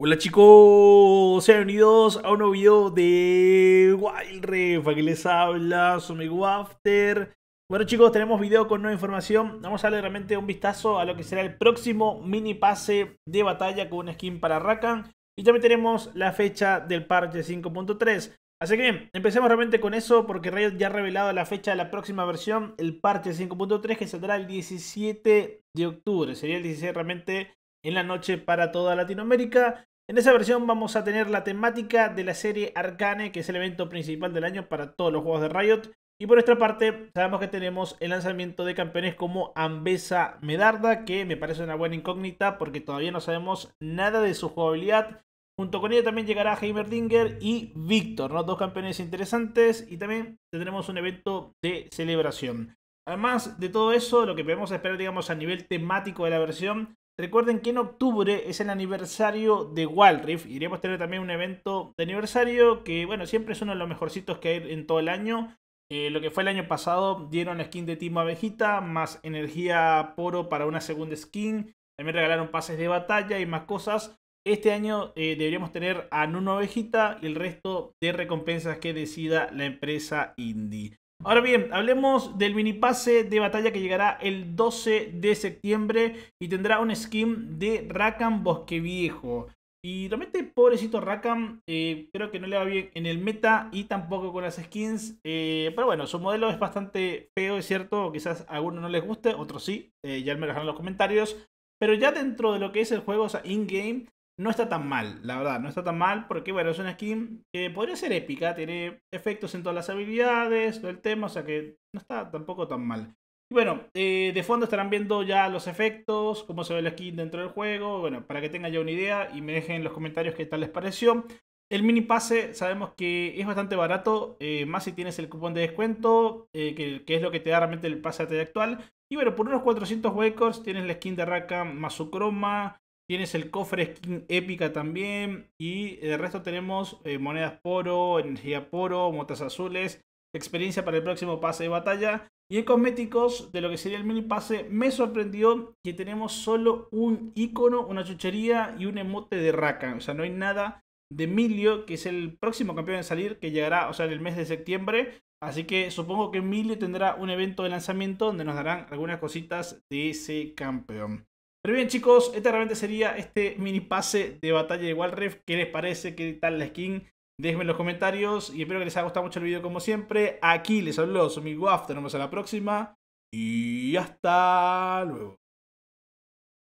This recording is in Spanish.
Hola chicos, sean bienvenidos a un nuevo video de Wild Refa Aquí les habla su amigo After. Bueno chicos, tenemos video con nueva información. Vamos a darle realmente un vistazo a lo que será el próximo mini pase de batalla con una skin para Rakan. Y también tenemos la fecha del parche 5.3. Así que empecemos realmente con eso porque Riot ya ha revelado la fecha de la próxima versión, el parche 5.3 que saldrá el 17 de octubre. Sería el 16 realmente en la noche para toda Latinoamérica. En esa versión vamos a tener la temática de la serie Arcane, que es el evento principal del año para todos los juegos de Riot. Y por nuestra parte, sabemos que tenemos el lanzamiento de campeones como Ambesa Medarda, que me parece una buena incógnita porque todavía no sabemos nada de su jugabilidad. Junto con ella también llegará Heimerdinger y Víctor, dos campeones interesantes. Y también tendremos un evento de celebración. Además de todo eso, lo que podemos esperar, digamos, a nivel temático de la versión Recuerden que en octubre es el aniversario de Wild Rift. Iremos a tener también un evento de aniversario que, bueno, siempre es uno de los mejorcitos que hay en todo el año. Eh, lo que fue el año pasado, dieron skin de Team Abejita, más energía poro para una segunda skin. También regalaron pases de batalla y más cosas. Este año eh, deberíamos tener a Nuno Abejita y el resto de recompensas que decida la empresa indie. Ahora bien, hablemos del mini pase de batalla que llegará el 12 de septiembre y tendrá un skin de Rakan Bosque Viejo. Y realmente, pobrecito Rakan, eh, creo que no le va bien en el meta y tampoco con las skins. Eh, pero bueno, su modelo es bastante feo, es cierto. Quizás a algunos no les guste, otros sí. Eh, ya me lo dejarán en los comentarios. Pero ya dentro de lo que es el juego, o sea, in-game, no está tan mal, la verdad, no está tan mal porque, bueno, es una skin que podría ser épica, tiene efectos en todas las habilidades, todo el tema, o sea que no está tampoco tan mal. Y bueno, eh, de fondo estarán viendo ya los efectos, cómo se ve la skin dentro del juego, bueno, para que tengan ya una idea y me dejen en los comentarios qué tal les pareció. El mini pase sabemos que es bastante barato, eh, más si tienes el cupón de descuento, eh, que, es lo que te da realmente el pase actual. Y bueno, por unos 400 huecos tienes la skin de Raka más su croma, Tienes el cofre skin épica también. Y de resto tenemos eh, monedas poro, energía poro, motas azules, experiencia para el próximo pase de batalla. Y en cosméticos, de lo que sería el mini pase, me sorprendió que tenemos solo un icono, una chuchería y un emote de Rakan. O sea, no hay nada de Emilio, que es el próximo campeón en salir, que llegará, o sea, en el mes de septiembre. Así que supongo que Emilio tendrá un evento de lanzamiento donde nos darán algunas cositas de ese campeón. Pero bien chicos, este realmente sería este mini pase de batalla de Walref. ¿Qué les parece? ¿Qué tal la skin? Déjenme en los comentarios y espero que les haya gustado mucho el video como siempre. Aquí les hablo, soy mi nos vemos en la próxima y hasta luego.